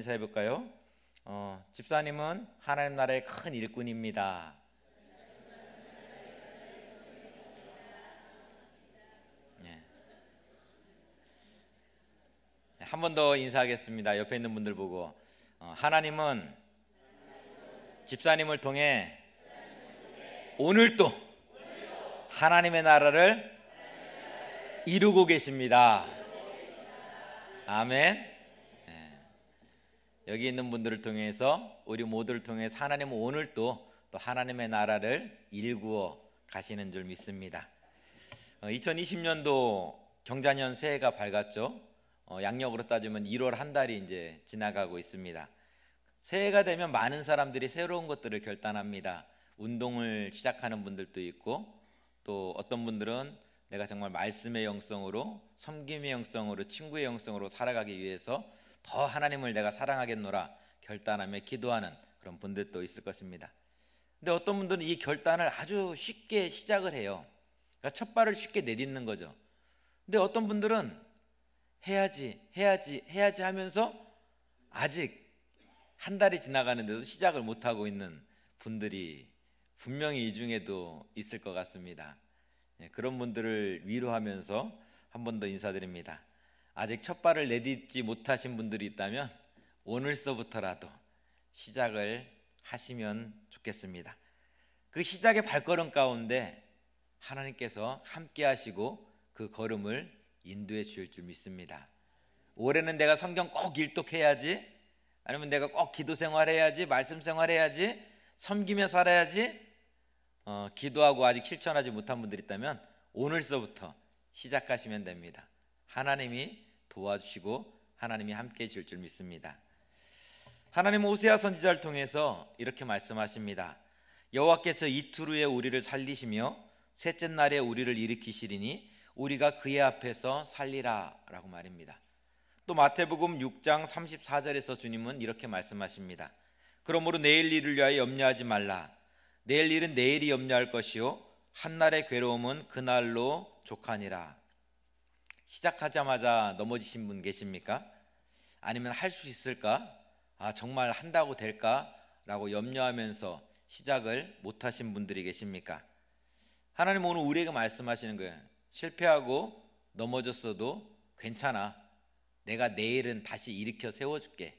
인사해 볼까요? 어, 집사님은 하나님 나라의 큰 일꾼입니다. 네. 예. 예, 한 번 더 인사하겠습니다. 옆에 있는 분들 보고 어, 하나님은 집사님을 통해 오늘도 하나님의 나라를 이루고 계십니다. 아멘. 여기 있는 분들을 통해서 우리 모두를 통해서 하나님은 오늘 도또 하나님의 나라를 일구어 가시는 줄 믿습니다. 2020년도 어, 경자년 새해가 밝았죠. 어, 양력으로 따지면 1월 한 달이 이제 지나가고 있습니다. 새해가 되면 많은 사람들이 새로운 것들을 결단합니다. 운동을 시작하는 분들도 있고 또 어떤 분들은 내가 정말 말씀의 영성으로 섬김의 영성으로 친구의 영성으로 살아가기 위해서 더 하나님을 내가 사랑하겠노라 결단하며 기도하는 그런 분들도 있을 것입니다. 근데 어떤 분들은 이 결단을 아주 쉽게 시작을 해요. 그러니까 첫 발을 쉽게 내딛는 거죠. 근데 어떤 분들은 해야지, 해야지, 해야지 하면서 아직 한 달이 지나가는데도 시작을 못 하고 있는 분들이 분명히 이 중에도 있을 것 같습니다. 예, 그런 분들을 위로하면서 한 번 더 인사드립니다. 아직 첫 발을 내딛지 못하신 분들이 있다면 오늘서부터라도 시작을 하시면 좋겠습니다. 그 시작의 발걸음 가운데 하나님께서 함께 하시고 그 걸음을 인도해 주실 줄 믿습니다. 올해는 내가 성경 꼭 일독해야지 아니면 내가 꼭 기도 생활해야지 말씀 생활해야지 섬기며 살아야지 어, 기도하고 아직 실천하지 못한 분들 있다면 오늘서부터 시작하시면 됩니다. 하나님이 도와주시고 하나님이 함께 해줄 줄 믿습니다. 하나님 오세아 선지자를 통해서 이렇게 말씀하십니다. 여호와께서 이틀 후에 우리를 살리시며 셋째 날에 우리를 일으키시리니 우리가 그의 앞에서 살리라라고 말입니다. 또 마태복음 6장 34절에서 주님은 이렇게 말씀하십니다. 그러므로 내일 일을 위하여 염려하지 말라. 내일 일은 내일이 염려할 것이요 한 날의 괴로움은 그 날로 족하니라. 시작하자마자 넘어지신 분 계십니까? 아니면 할 수 있을까? 아, 정말 한다고 될까? 라고 염려하면서 시작을 못하신 분들이 계십니까? 하나님 오늘 우리에게 말씀하시는 거예요. 실패하고 넘어졌어도 괜찮아. 내가 내일은 다시 일으켜 세워줄게.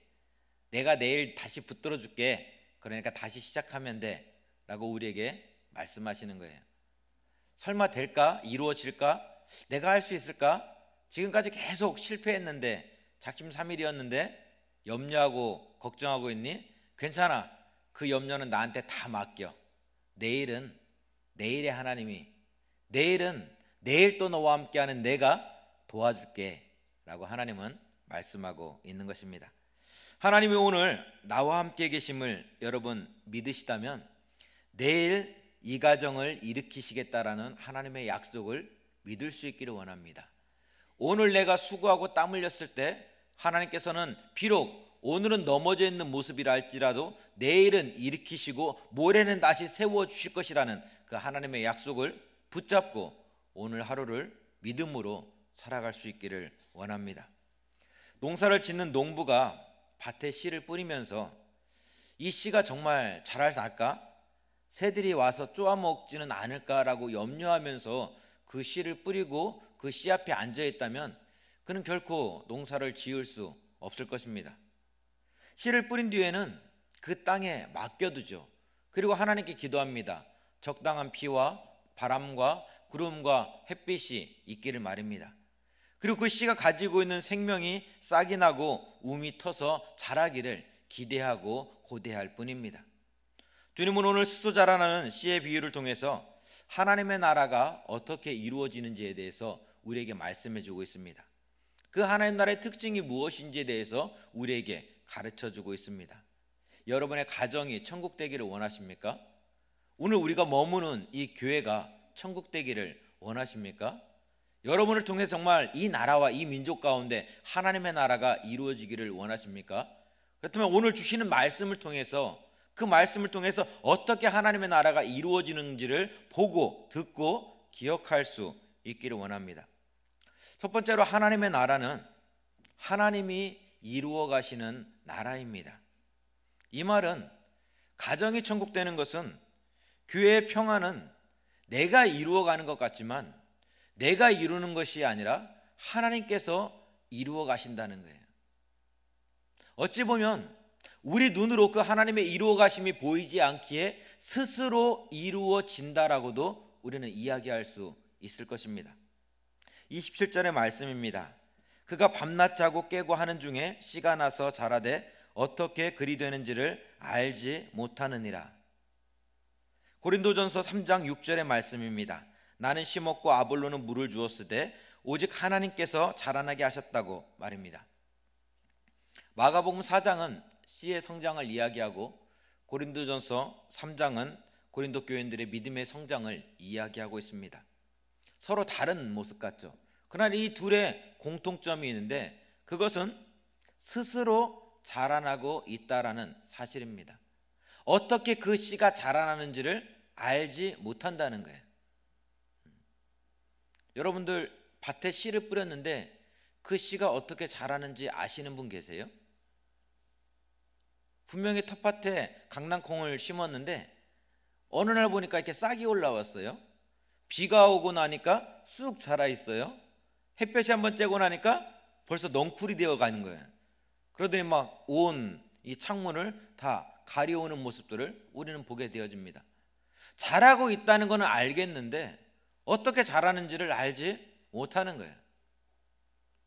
내가 내일 다시 붙들어줄게. 그러니까 다시 시작하면 돼. 라고 우리에게 말씀하시는 거예요. 설마 될까? 이루어질까? 내가 할 수 있을까? 지금까지 계속 실패했는데 작심 3일이었는데 염려하고 걱정하고 있니? 괜찮아. 그 염려는 나한테 다 맡겨. 내일은 내일의 하나님이 내일은 내일 또 너와 함께하는 내가 도와줄게 라고 하나님은 말씀하고 있는 것입니다. 하나님이 오늘 나와 함께 계심을 여러분 믿으시다면 내일 이 가정을 일으키시겠다라는 하나님의 약속을 믿을 수 있기를 원합니다. 오늘 내가 수고하고 땀 흘렸을 때 하나님께서는 비록 오늘은 넘어져 있는 모습이라 할지라도 내일은 일으키시고 모레는 다시 세워 주실 것이라는 그 하나님의 약속을 붙잡고 오늘 하루를 믿음으로 살아갈 수 있기를 원합니다. 농사를 짓는 농부가 밭에 씨를 뿌리면서 이 씨가 정말 잘 날까? 새들이 와서 쪼아먹지는 않을까라고 염려하면서 그 씨를 뿌리고 그씨 앞에 앉아 있다면 그는 결코 농사를 지을 수 없을 것입니다. 씨를 뿌린 뒤에는 그 땅에 맡겨두죠. 그리고 하나님께 기도합니다. 적당한 비와 바람과 구름과 햇빛이 있기를 말입니다. 그리고 그 씨가 가지고 있는 생명이 싹이 나고 움이 터서 자라기를 기대하고 고대할 뿐입니다. 주님은 오늘 스스 자라나는 씨의 비유를 통해서 하나님의 나라가 어떻게 이루어지는지에 대해서 우리에게 말씀해 주고 있습니다. 그 하나님 나라의 특징이 무엇인지에 대해서 우리에게 가르쳐 주고 있습니다. 여러분의 가정이 천국 되기를 원하십니까? 오늘 우리가 머무는 이 교회가 천국 되기를 원하십니까? 여러분을 통해 정말 이 나라와 이 민족 가운데 하나님의 나라가 이루어지기를 원하십니까? 그렇다면 오늘 주시는 말씀을 통해서 그 말씀을 통해서 어떻게 하나님의 나라가 이루어지는지를 보고 듣고 기억할 수 있기를 원합니다. 첫 번째로 하나님의 나라는 하나님이 이루어 가시는 나라입니다. 이 말은 가정이 천국되는 것은 교회의 평안은 내가 이루어 가는 것 같지만 내가 이루는 것이 아니라 하나님께서 이루어 가신다는 거예요. 어찌 보면 우리 눈으로 그 하나님의 이루어 가심이 보이지 않기에 스스로 이루어진다라고도 우리는 이야기할 수 있을 것입니다. 27절의 말씀입니다. 그가 밤낮 자고 깨고 하는 중에 씨가 나서 자라되 어떻게 그리 되는지를 알지 못하느니라. 고린도전서 3장 6절의 말씀입니다. 나는 심었고 아볼로는 물을 주었으되 오직 하나님께서 자라나게 하셨다고 말입니다. 마가복음 4장은 씨의 성장을 이야기하고 고린도전서 3장은 고린도 교인들의 믿음의 성장을 이야기하고 있습니다. 서로 다른 모습 같죠. 그러나 이 둘의 공통점이 있는데 그것은 스스로 자라나고 있다라는 사실입니다. 어떻게 그 씨가 자라나는지를 알지 못한다는 거예요. 음. 여러분들 밭에 씨를 뿌렸는데 그 씨가 어떻게 자라는지 아시는 분 계세요? 분명히 텃밭에 강낭콩을 심었는데 어느 날 보니까 이렇게 싹이 올라왔어요. 비가 오고 나니까 쑥 자라 있어요. 햇볕이 한번 쬐고 나니까 벌써 넝쿨이 되어 가는 거예요. 그러더니 막 온 이 창문을 다 가려오는 모습들을 우리는 보게 되어집니다. 잘하고 있다는 것은 알겠는데 어떻게 잘하는지를 알지 못하는 거예요.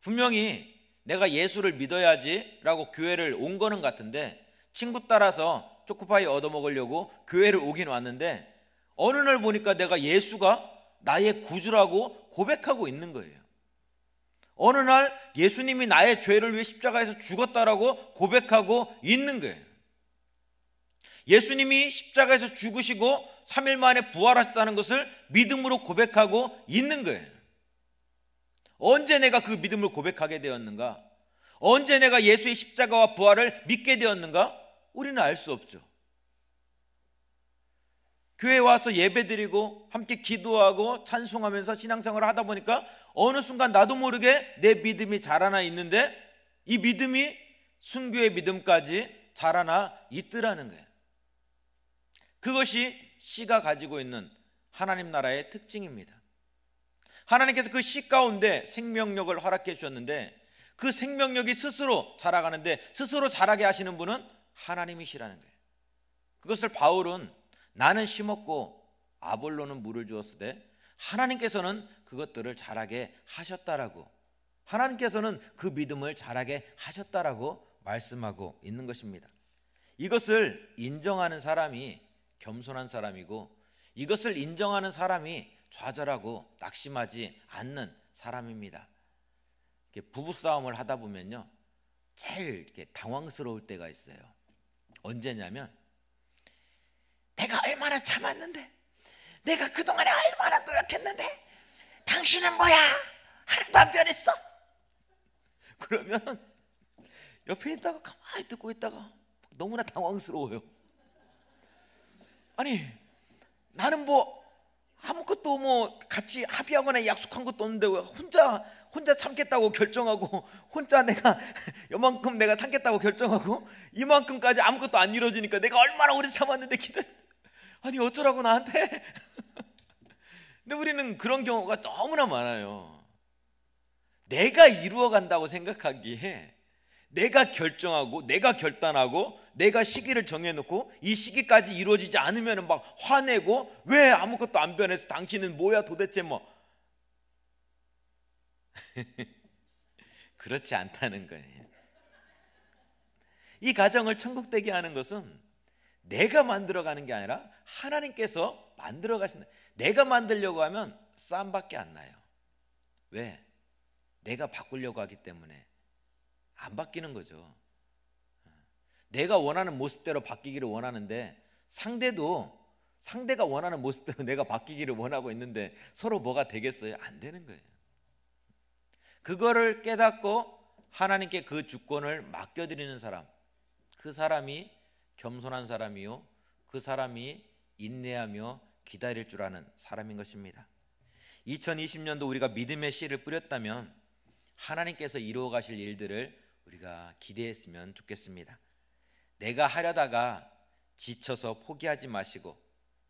분명히 내가 예수를 믿어야지라고 교회를 온 거는 같은데 친구 따라서 초코파이 얻어먹으려고 교회를 오긴 왔는데 어느 날 보니까 내가 예수가 나의 구주라고 고백하고 있는 거예요. 어느 날 예수님이 나의 죄를 위해 십자가에서 죽었다라고 고백하고 있는 거예요. 예수님이 십자가에서 죽으시고 3일 만에 부활하셨다는 것을 믿음으로 고백하고 있는 거예요. 언제 내가 그 믿음을 고백하게 되었는가? 언제 내가 예수의 십자가와 부활을 믿게 되었는가? 우리는 알 수 없죠. 교회 와서 예배드리고 함께 기도하고 찬송하면서 신앙생활을 하다 보니까 어느 순간 나도 모르게 내 믿음이 자라나 있는데 이 믿음이 순교의 믿음까지 자라나 있더라는 거예요. 그것이 씨가 가지고 있는 하나님 나라의 특징입니다. 하나님께서 그 씨 가운데 생명력을 허락해 주셨는데 그 생명력이 스스로 자라가는데 스스로 자라게 하시는 분은 하나님이시라는 거예요. 그것을 바울은 나는 심었고 아볼로는 물을 주었으되 하나님께서는 그것들을 자라게 하셨다라고 하나님께서는 그 믿음을 자라게 하셨다라고 말씀하고 있는 것입니다. 이것을 인정하는 사람이 겸손한 사람이고 이것을 인정하는 사람이 좌절하고 낙심하지 않는 사람입니다. 부부 싸움을 하다 보면요, 제일 당황스러울 때가 있어요. 언제냐면 내가 얼마나 참았는데 내가 그동안에 얼마나 노력했는데 당신은 뭐야? 하나도 안 변했어 그러면 옆에 있다가 가만히 듣고 있다가 너무나 당황스러워요 아니 나는 뭐 아무것도 뭐 같이 합의하거나 약속한 것도 없는데 왜 혼자 혼자 참겠다고 결정하고 혼자 내가 이만큼 내가 참겠다고 결정하고 이만큼까지 아무것도 안 이루어지니까 내가 얼마나 오래 참았는데 기다려 아니 어쩌라고 나한테? 근데 우리는 그런 경우가 너무나 많아요. 내가 이루어 간다고 생각하기에 내가 결정하고 내가 결단하고 내가 시기를 정해놓고 이 시기까지 이루어지지 않으면 막 화내고 왜 아무것도 안 변해서 당신은 뭐야 도대체 뭐 그렇지 않다는 거예요. 이 가정을 천국되게 하는 것은 내가 만들어가는 게 아니라 하나님께서 만들어가신다. 내가 만들려고 하면 쌈밖에 안 나요. 왜? 내가 바꾸려고 하기 때문에 안 바뀌는 거죠. 내가 원하는 모습대로 바뀌기를 원하는데 상대도 상대가 원하는 모습대로 내가 바뀌기를 원하고 있는데 서로 뭐가 되겠어요? 안 되는 거예요. 그거를 깨닫고 하나님께 그 주권을 맡겨드리는 사람, 그 사람이 겸손한 사람이요 그 사람이 인내하며 기다릴 줄 아는 사람인 것입니다. 2020년도 우리가 믿음의 씨를 뿌렸다면 하나님께서 이루어 가실 일들을 우리가 기대했으면 좋겠습니다. 내가 하려다가 지쳐서 포기하지 마시고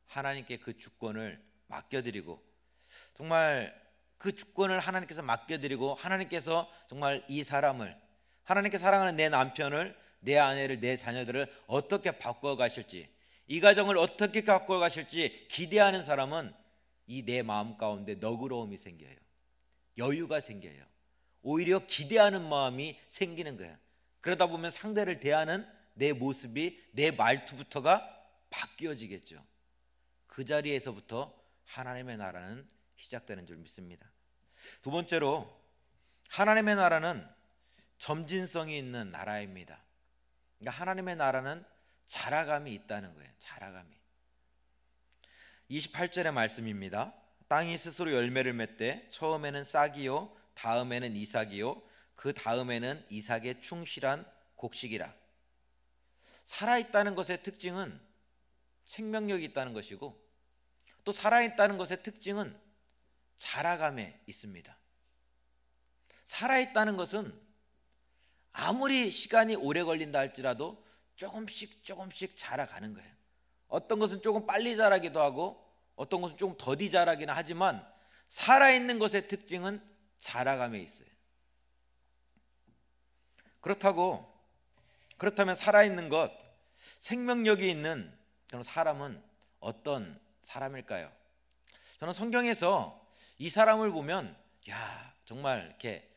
하나님께 그 주권을 맡겨드리고 정말 그 주권을 하나님께서 맡겨드리고 하나님께서 정말 이 사람을 하나님께 사랑하는 내 남편을 내 아내를 내 자녀들을 어떻게 바꿔 가실지 이 가정을 어떻게 바꿔 가실지 기대하는 사람은 이 내 마음 가운데 너그러움이 생겨요. 여유가 생겨요. 오히려 기대하는 마음이 생기는 거예요 그러다 보면 상대를 대하는 내 모습이 내 말투부터가 바뀌어지겠죠. 그 자리에서부터 하나님의 나라는 시작되는 줄 믿습니다. 두 번째로 하나님의 나라는 점진성이 있는 나라입니다. 그러니까 하나님의 나라는 자라감이 있다는 거예요. 자라감이. 28절의 말씀입니다. 땅이 스스로 열매를 맺되 처음에는 싹이요 다음에는 이삭이요 그 다음에는 이삭의 충실한 곡식이라. 살아 있다는 것의 특징은 생명력이 있다는 것이고 또 살아 있다는 것의 특징은 자라감에 있습니다. 살아 있다는 것은 아무리 시간이 오래 걸린다 할지라도 조금씩 조금씩 자라가는 거예요. 어떤 것은 조금 빨리 자라기도 하고 어떤 것은 조금 더디 자라기는 하지만 살아있는 것의 특징은 자라감에 있어요. 그렇다고 그렇다면 살아있는 것 생명력이 있는 그런 사람은 어떤 사람일까요? 저는 성경에서 이 사람을 보면 야 정말 이렇게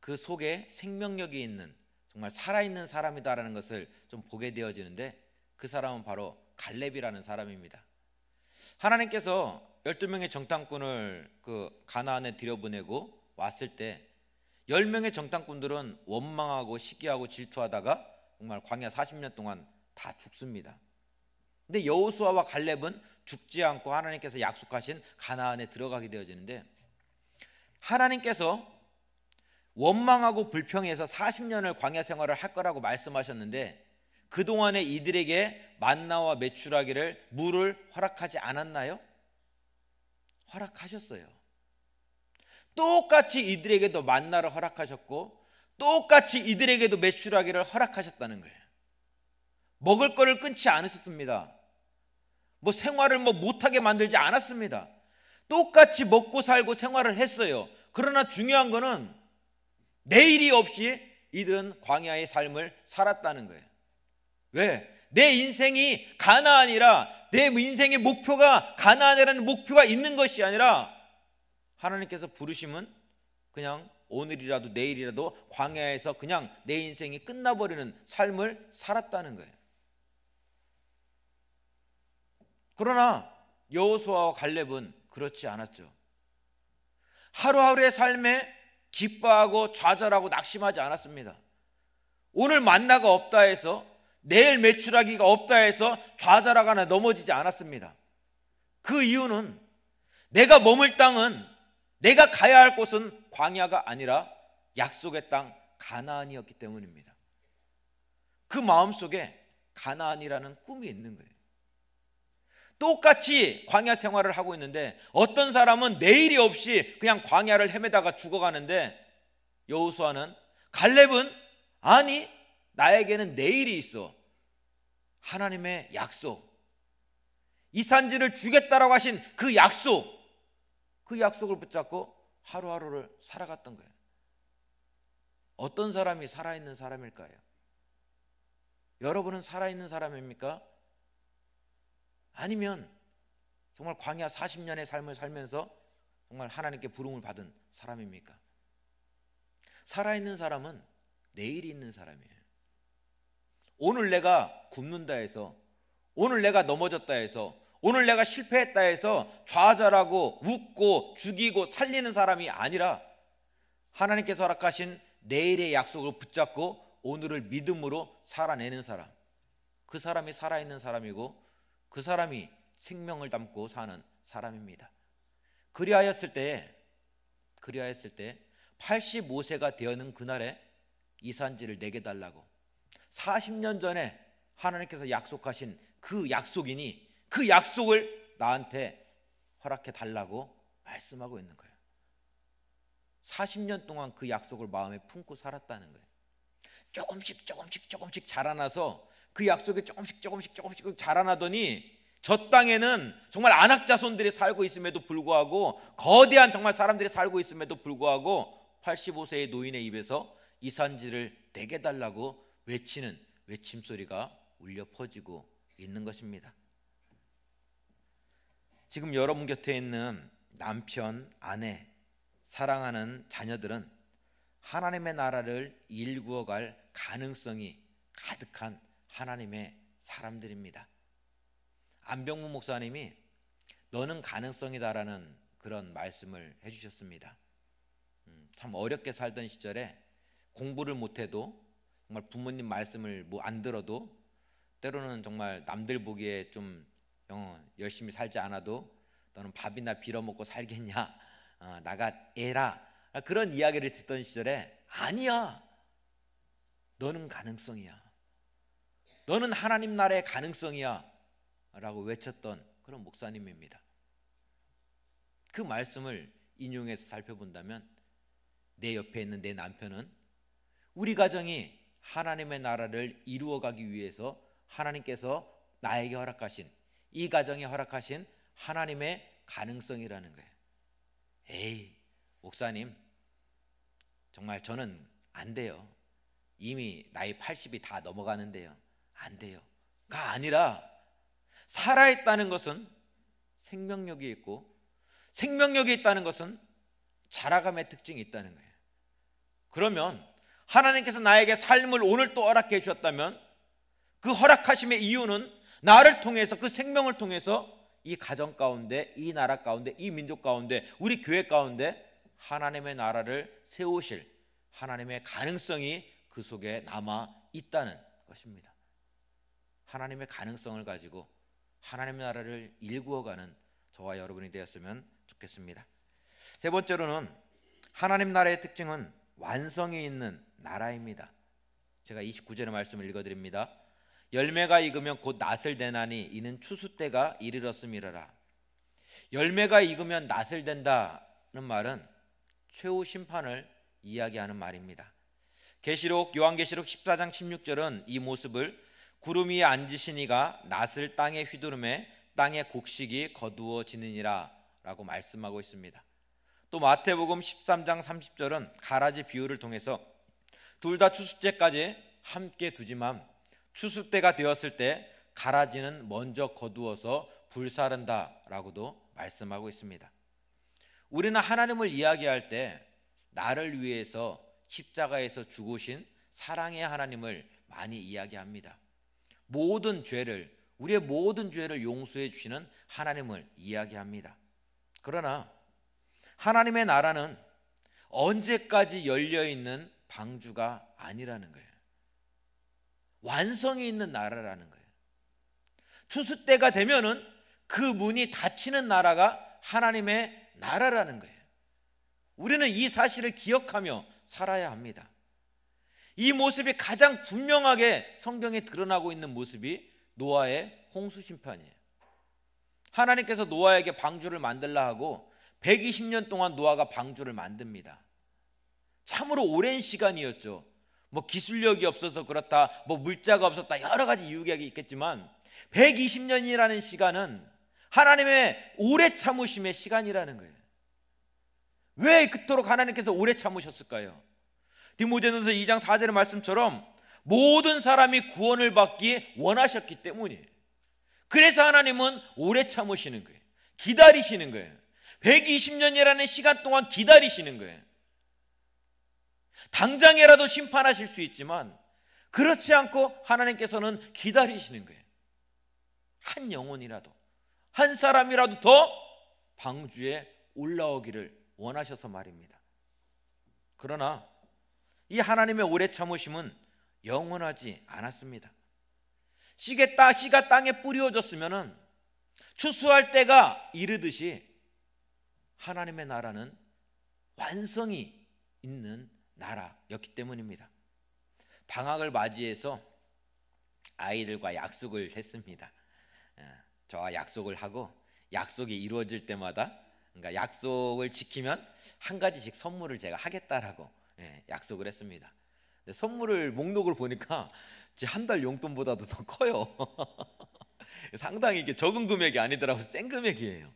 그 속에 생명력이 있는 정말 살아있는 사람이다라는 것을 좀 보게 되어지는데 그 사람은 바로 갈렙이라는 사람입니다. 하나님께서 12명의 정탐꾼을 그 가나안에 들여보내고 왔을 때 10명의 정탐꾼들은 원망하고 시기하고 질투하다가 정말 광야 40년 동안 다 죽습니다. 근데 여호수아와 갈렙은 죽지 않고 하나님께서 약속하신 가나안에 들어가게 되어지는데 하나님께서 원망하고 불평해서 40년을 광야 생활을 할 거라고 말씀하셨는데 그동안에 이들에게 만나와 매출하기를 물을 허락하지 않았나요? 허락하셨어요. 똑같이 이들에게도 만나를 허락하셨고 똑같이 이들에게도 매출하기를 허락하셨다는 거예요. 먹을 거를 끊지 않으셨습니다. 뭐 생활을 뭐 못하게 만들지 않았습니다. 똑같이 먹고 살고 생활을 했어요. 그러나 중요한 거는 내일이 없이 이들은 광야의 삶을 살았다는 거예요. 왜? 내 인생이 가나안이라 내 인생의 목표가 가나안이라는 목표가 있는 것이 아니라 하나님께서 부르심은 그냥 오늘이라도 내일이라도 광야에서 그냥 내 인생이 끝나버리는 삶을 살았다는 거예요. 그러나 여호수아와 갈렙은 그렇지 않았죠. 하루하루의 삶에 기뻐하고 좌절하고 낙심하지 않았습니다. 오늘 만나가 없다 해서 내일 매출하기가 없다 해서 좌절하거나 넘어지지 않았습니다. 그 이유는 내가 머물 땅은 내가 가야 할 곳은 광야가 아니라 약속의 땅 가나안이었기 때문입니다. 그 마음속에 가나안이라는 꿈이 있는 거예요. 똑같이 광야 생활을 하고 있는데 어떤 사람은 내일이 없이 그냥 광야를 헤매다가 죽어가는데 여호수아는 갈렙은 아니 나에게는 내일이 있어 하나님의 약속 이 산지를 주겠다라고 하신 그 약속 그 약속을 붙잡고 하루하루를 살아갔던 거예요. 어떤 사람이 살아있는 사람일까요? 여러분은 살아있는 사람입니까? 아니면 정말 광야 40년의 삶을 살면서 정말 하나님께 부름을 받은 사람입니까? 살아있는 사람은 내일이 있는 사람이에요. 오늘 내가 굶는다 해서 오늘 내가 넘어졌다 해서 오늘 내가 실패했다 해서 좌절하고 웃고 죽이고 살리는 사람이 아니라 하나님께서 허락하신 내일의 약속을 붙잡고 오늘을 믿음으로 살아내는 사람. 그 사람이 살아있는 사람이고 그 사람이 생명을 담고 사는 사람입니다. 그리하였을 때 그리하였을 때 85세가 되어는 그날에 이산지를 내게 달라고 40년 전에 하나님께서 약속하신 그 약속이니 그 약속을 나한테 허락해 달라고 말씀하고 있는 거예요. 40년 동안 그 약속을 마음에 품고 살았다는 거예요. 조금씩 조금씩 조금씩 자라나서 그 약속이 조금씩 조금씩 조금씩 자라나더니 저 땅에는 정말 안악자손들이 살고 있음에도 불구하고 거대한 정말 사람들이 살고 있음에도 불구하고 85세의 노인의 입에서 이산지를 내게 달라고 외치는 외침 소리가 울려 퍼지고 있는 것입니다. 지금 여러분 곁에 있는 남편, 아내, 사랑하는 자녀들은 하나님의 나라를 일구어갈 가능성이 가득한 하나님의 사람들입니다. 안병문 목사님이 너는 가능성이다라는 그런 말씀을 해주셨습니다. 음, 참 어렵게 살던 시절에 공부를 못해도 정말 부모님 말씀을 뭐 안 들어도 때로는 정말 남들 보기에 좀 어, 열심히 살지 않아도 너는 밥이나 빌어먹고 살겠냐 어, 나가 애라 그런 이야기를 듣던 시절에 아니야 너는 가능성이야 너는 하나님 나라의 가능성이야. 라고 외쳤던 그런 목사님입니다. 그 말씀을 인용해서 살펴본다면 내 옆에 있는 내 남편은 우리 가정이 하나님의 나라를 이루어가기 위해서 하나님께서 나에게 허락하신 이 가정에 허락하신 하나님의 가능성이라는 거예요. 에이, 목사님, 정말 저는 안 돼요. 이미 나이 80이 다 넘어가는데요. 안 돼요가 아니라 살아 있다는 것은 생명력이 있고 생명력이 있다는 것은 자라감의 특징이 있다는 거예요. 그러면 하나님께서 나에게 삶을 오늘 또 허락해 주셨다면 그 허락하심의 이유는 나를 통해서 그 생명을 통해서 이 가정 가운데 이 나라 가운데 이 민족 가운데 우리 교회 가운데 하나님의 나라를 세우실 하나님의 가능성이 그 속에 남아 있다는 것입니다. 하나님의 가능성을 가지고 하나님의 나라를 일구어가는 저와 여러분이 되었으면 좋겠습니다. 세 번째로는 하나님 나라의 특징은 완성이 있는 나라입니다. 제가 29절의 말씀을 읽어드립니다. 열매가 익으면 곧 낫을 대나니 이는 추수 때가 이르렀음이라 열매가 익으면 낫을 된다는 말은 최후 심판을 이야기하는 말입니다. 계시록 요한계시록 14장 16절은 이 모습을 구름 위에 앉으시니가 낫을 땅에 휘두르매 땅의 곡식이 거두어지느니라라고 말씀하고 있습니다. 또 마태복음 13장 30절은 가라지 비유를 통해서 둘 다 추수제까지 함께 두지만 추수 때가 되었을 때 가라지는 먼저 거두어서 불사른다라고도 말씀하고 있습니다. 우리는 하나님을 이야기할 때 나를 위해서 십자가에서 죽으신 사랑의 하나님을 많이 이야기합니다. 모든 죄를 우리의 모든 죄를 용서해 주시는 하나님을 이야기합니다. 그러나 하나님의 나라는 언제까지 열려 있는 방주가 아니라는 거예요. 완성이 있는 나라라는 거예요. 추수 때가 되면은 그 문이 닫히는 나라가 하나님의 나라라는 거예요. 우리는 이 사실을 기억하며 살아야 합니다. 이 모습이 가장 분명하게 성경에 드러나고 있는 모습이 노아의 홍수 심판이에요. 하나님께서 노아에게 방주를 만들라 하고 120년 동안 노아가 방주를 만듭니다. 참으로 오랜 시간이었죠. 뭐 기술력이 없어서 그렇다, 뭐 물자가 없었다, 여러 가지 이유가 있겠지만 120년이라는 시간은 하나님의 오래 참으심의 시간이라는 거예요. 왜 그토록 하나님께서 오래 참으셨을까요? 디모제전서 2장 4절의 말씀처럼 모든 사람이 구원을 받기 원하셨기 때문이에요. 그래서 하나님은 오래 참으시는 거예요. 기다리시는 거예요. 120년이라는 시간 동안 기다리시는 거예요. 당장에라도 심판하실 수 있지만 그렇지 않고 하나님께서는 기다리시는 거예요. 한 영혼이라도 한 사람이라도 더 방주에 올라오기를 원하셔서 말입니다. 그러나 이 하나님의 오래 참으심은 영원하지 않았습니다. 씨겠다 씨가 땅에 뿌려졌으면은 추수할 때가 이르듯이 하나님의 나라는 완성이 있는 나라였기 때문입니다. 방학을 맞이해서 아이들과 약속을 했습니다. 예, 저와 약속을 하고 약속이 이루어질 때마다 그러니까 약속을 지키면 한 가지씩 선물을 제가 하겠다라고 예, 약속을 했습니다. 선물을 목록을 보니까 제한 달 용돈보다도 더 커요. 상당히 이게 적은 금액이 아니더라고 센 금액이에요.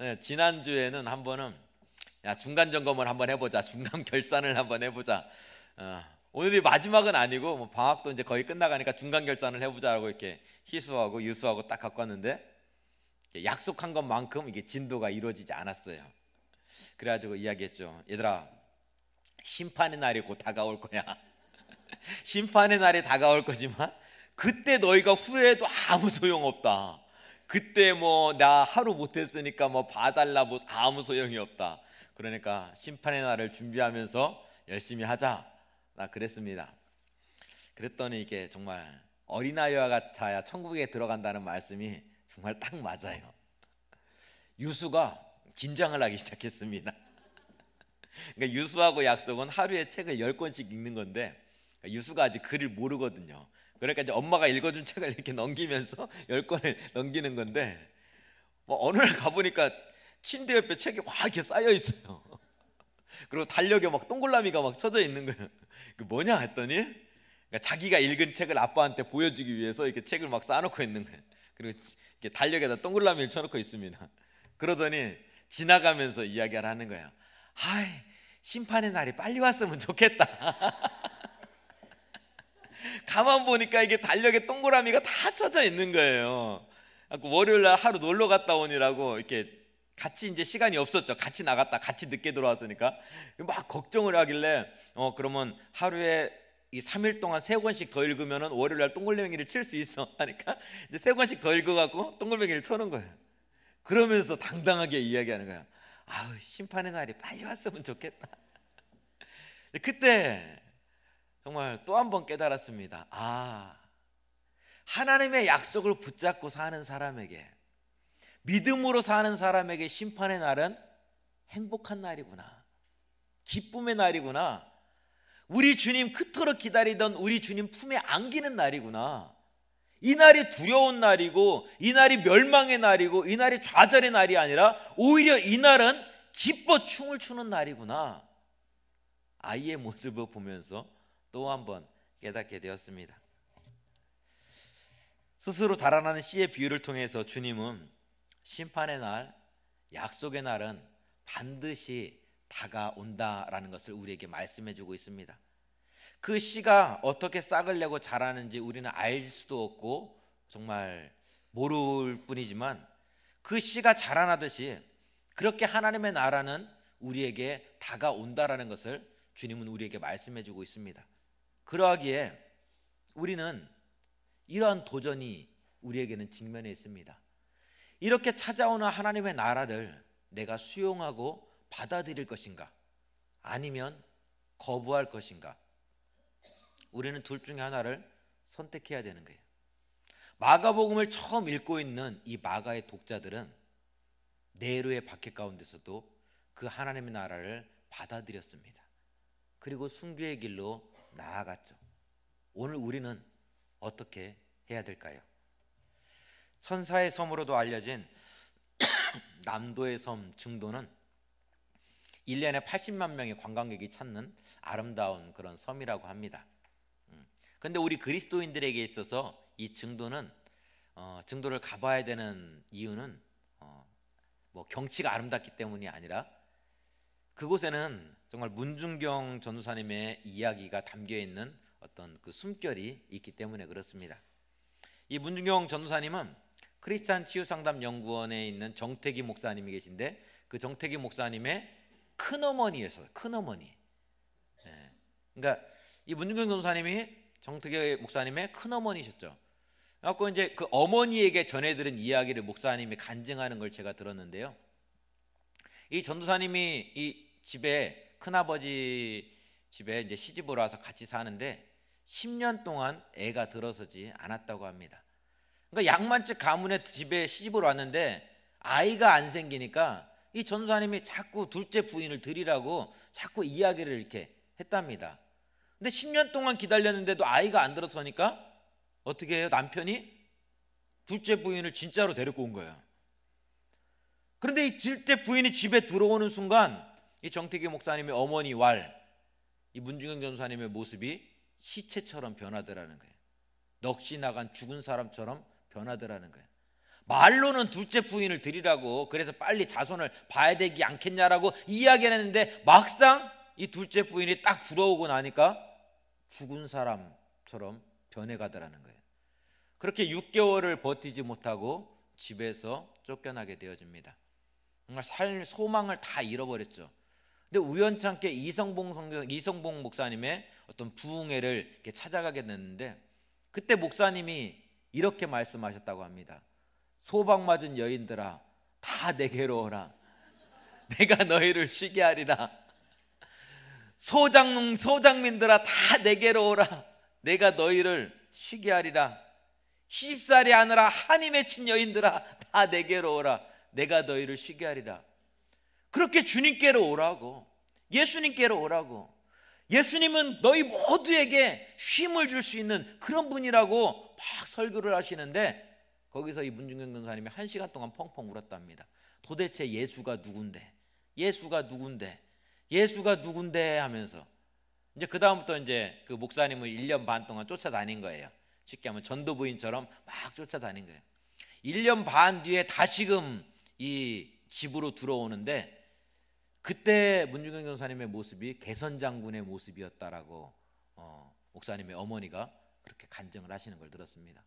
예, 지난 주에는 한 번은 야 중간 점검을 한번 해보자, 중간 결산을 한번 해보자. 어, 오늘이 마지막은 아니고 뭐 방학도 이제 거의 끝나가니까 중간 결산을 해보자라고 이렇게 희수하고 유수하고 딱 갖고 왔는데 약속한 것만큼 이게 진도가 이루어지지 않았어요. 그래가지고 이야기했죠. 얘들아 심판의 날이 곧 다가올 거야. 심판의 날이 다가올 거지만 그때 너희가 후회해도 아무 소용없다. 그때 뭐 나 하루 못했으니까 뭐 봐달라 뭐 아무 소용이 없다. 그러니까 심판의 날을 준비하면서 열심히 하자. 나 그랬습니다. 그랬더니 이게 정말 어린아이와 같아야 천국에 들어간다는 말씀이 정말 딱 맞아요. 유수가 긴장을 하기 시작했습니다. 그러니까 유수하고 약속은 하루에 책을 열권씩 읽는 건데 그러니까 유수가 아직 글을 모르거든요. 그러니까 이제 엄마가 읽어준 책을 이렇게 넘기면서 열권을 넘기는 건데 뭐 어느 날 가보니까 침대 옆에 책이 확 이렇게 쌓여 있어요. 그리고 달력에 막 동글라미가 막 쳐져 있는 거예요. 그 뭐냐 했더니 그러니까 자기가 읽은 책을 아빠한테 보여주기 위해서 이렇게 책을 막 쌓아놓고 있는 거예요. 그리고 이렇게 달력에다 동글라미를 쳐놓고 있습니다. 그러더니 지나가면서 이야기를 하는 거예요. 하이 심판의 날이 빨리 왔으면 좋겠다. 가만 보니까 이게 달력에 동그라미가 다 쳐져 있는 거예요. 월요일 날 하루 놀러 갔다 오니라고 이렇게 같이 이제 시간이 없었죠. 같이 나갔다 같이 늦게 들어왔으니까 막 걱정을 하길래 어 그러면 하루에 이 3일 동안 세 권씩 더 읽으면은 월요일 날 동글뱅이를 칠 수 있어 하니까 이제 세 권씩 더 읽어 갖고 동글뱅이를 쳐는 거예요. 그러면서 당당하게 이야기하는 거야. 아우 심판의 날이 빨리 왔으면 좋겠다. 그때 정말 또 한 번 깨달았습니다. 아 하나님의 약속을 붙잡고 사는 사람에게 믿음으로 사는 사람에게 심판의 날은 행복한 날이구나. 기쁨의 날이구나. 우리 주님 그토록 기다리던 우리 주님 품에 안기는 날이구나. 이 날이 두려운 날이고 이 날이 멸망의 날이고 이 날이 좌절의 날이 아니라 오히려 이 날은 기뻐 춤을 추는 날이구나. 아이의 모습을 보면서 또 한 번 깨닫게 되었습니다. 스스로 자라나는 씨의 비유를 통해서 주님은 심판의 날, 약속의 날은 반드시 다가온다라는 것을 우리에게 말씀해 주고 있습니다. 그 씨가 어떻게 싹을 내고 자라는지 우리는 알 수도 없고 정말 모를 뿐이지만 그 씨가 자라나듯이 그렇게 하나님의 나라는 우리에게 다가온다라는 것을 주님은 우리에게 말씀해 주고 있습니다. 그러하기에 우리는 이러한 도전이 우리에게는 직면해 있습니다. 이렇게 찾아오는 하나님의 나라를 내가 수용하고 받아들일 것인가? 아니면 거부할 것인가? 우리는 둘 중에 하나를 선택해야 되는 거예요. 마가복음을 처음 읽고 있는 이 마가의 독자들은 네로의 박해 가운데서도 그 하나님의 나라를 받아들였습니다. 그리고 순교의 길로 나아갔죠. 오늘 우리는 어떻게 해야 될까요? 천사의 섬으로도 알려진 남도의 섬 중도는 1년에 80만 명의 관광객이 찾는 아름다운 그런 섬이라고 합니다. 근데 우리 그리스도인들에게 있어서 이 증도는 어, 증도를 가봐야 되는 이유는 어, 뭐 경치가 아름답기 때문이 아니라 그곳에는 정말 문중경 전도사님의 이야기가 담겨 있는 어떤 그 숨결이 있기 때문에 그렇습니다. 이 문중경 전도사님은 크리스찬 치유상담 연구원에 있는 정태기 목사님이 계신데 그 정태기 목사님의 큰어머니였어요 큰어머니. 예. 네. 그러니까 이 문중경 전도사님이 정특의 목사님의 큰어머니셨죠. 그래고 이제 그 어머니에게 전해들은 이야기를 목사님이 간증하는 걸 제가 들었는데요. 이 전도사님이 이 집에 큰아버지 집에 이제 시집으로 와서 같이 사는데 10년 동안 애가 들어서지 않았다고 합니다. 그러니까 양만집 가문의 집에 시집으로 왔는데 아이가 안 생기니까 이 전도사님이 자꾸 둘째 부인을 들이라고 자꾸 이야기를 이렇게 했답니다. 근데 10년 동안 기다렸는데도 아이가 안 들어서니까 어떻게 해요? 남편이 둘째 부인을 진짜로 데리고 온 거예요. 그런데 이 둘째 부인이 집에 들어오는 순간 이 정태기 목사님의 어머니 왈, 이 문중영 전사님의 모습이 시체처럼 변하더라는 거예요. 넋이 나간 죽은 사람처럼 변하더라는 거예요. 말로는 둘째 부인을 드리라고 그래서 빨리 자손을 봐야 되지 않겠냐라고 이야기를 했는데 막상 이 둘째 부인이 딱 들어오고 나니까 죽은 사람처럼 변해가더라는 거예요. 그렇게 6개월을 버티지 못하고 집에서 쫓겨나게 되어집니다. 정말 살 소망을 다 잃어버렸죠. 근데 우연찮게 이성봉 성경 이성봉 목사님의 어떤 부흥회를 이렇게 찾아가게 됐는데 그때 목사님이 이렇게 말씀하셨다고 합니다. 소방 맞은 여인들아 다 내게로 오라. 내가 너희를 쉬게 하리라. 소장 소장민들아 다 내게로 오라 내가 너희를 쉬게 하리라 시집살이 하느라 한이 맺힌 여인들아 다 내게로 오라 내가 너희를 쉬게 하리라 그렇게 주님께로 오라고 예수님께로 오라고 예수님은 너희 모두에게 쉼을 줄 수 있는 그런 분이라고 막 설교를 하시는데 거기서 이 문중경 전사님이 한 시간 동안 펑펑 울었답니다 도대체 예수가 누군데 예수가 누군데 예수가 누군데 하면서 이제 그다음부터 이제 그 목사님을 1년 반 동안 쫓아다닌 거예요. 쉽게 하면 전도부인처럼 막 쫓아다닌 거예요. 1년 반 뒤에 다시금 이 집으로 들어오는데 그때 문중경 전사님의 모습이 개선 장군의 모습이었다라고 어, 목사님의 어머니가 그렇게 간증을 하시는 걸 들었습니다.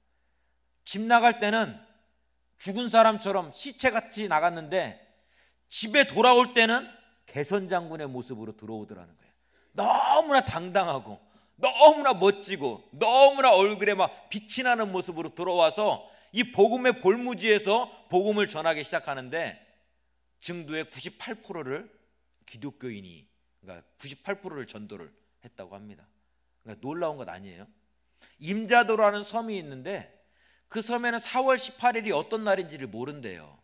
집 나갈 때는 죽은 사람처럼 시체같이 나갔는데 집에 돌아올 때는 개선 장군의 모습으로 들어오더라는 거예요. 너무나 당당하고 너무나 멋지고 너무나 얼굴에 막 빛이 나는 모습으로 들어와서 이 복음의 볼무지에서 복음을 전하기 시작하는데 증도의 98%를 기독교인이 그러니까 98%를 전도를 했다고 합니다. 그러니까 놀라운 것 아니에요. 임자도라는 섬이 있는데 그 섬에는 4월 18일이 어떤 날인지를 모른대요.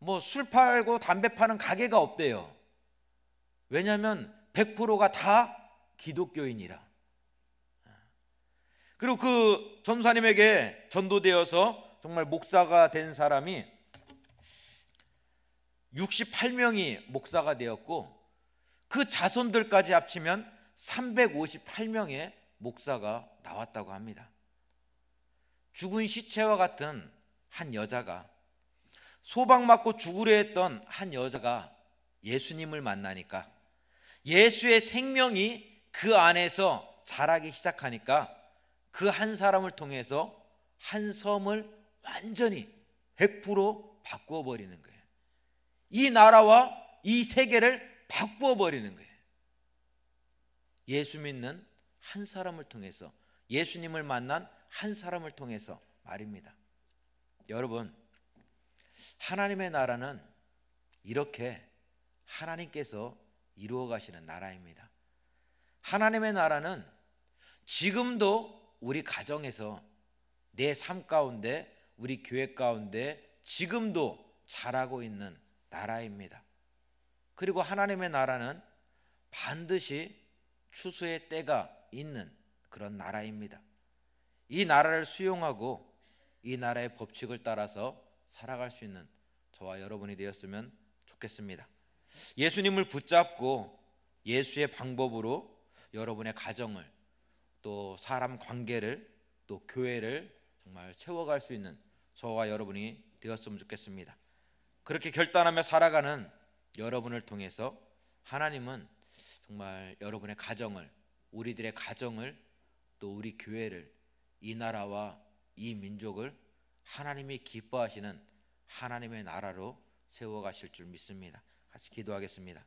뭐술 팔고 담배 파는 가게가 없대요. 왜냐하면 100%가 다 기독교인이라. 그리고 그 전사님에게 전도되어서 정말 목사가 된 사람이 68명이 목사가 되었고 그 자손들까지 합치면 358명의 목사가 나왔다고 합니다. 죽은 시체와 같은 한 여자가 소방맞고 죽으려 했던 한 여자가 예수님을 만나니까 예수의 생명이 그 안에서 자라기 시작하니까 그 한 사람을 통해서 한 섬을 완전히 100% 바꾸어 버리는 거예요. 이 나라와 이 세계를 바꾸어 버리는 거예요. 예수 믿는 한 사람을 통해서 예수님을 만난 한 사람을 통해서 말입니다. 여러분 하나님의 나라는 이렇게 하나님께서 이루어 가시는 나라입니다. 하나님의 나라는 지금도 우리 가정에서 내 삶 가운데 우리 교회 가운데 지금도 자라고 있는 나라입니다. 그리고 하나님의 나라는 반드시 추수의 때가 있는 그런 나라입니다. 이 나라를 수용하고 이 나라의 법칙을 따라서 살아갈 수 있는 저와 여러분이 되었으면 좋겠습니다. 예수님을 붙잡고 예수의 방법으로 여러분의 가정을 또 사람 관계를 또 교회를 정말 세워갈 수 있는 저와 여러분이 되었으면 좋겠습니다. 그렇게 결단하며 살아가는 여러분을 통해서 하나님은 정말 여러분의 가정을 우리들의 가정을 또 우리 교회를 이 나라와 이 민족을 하나님이 기뻐하시는 하나님의 나라로 세워가실 줄 믿습니다. 같이 기도하겠습니다.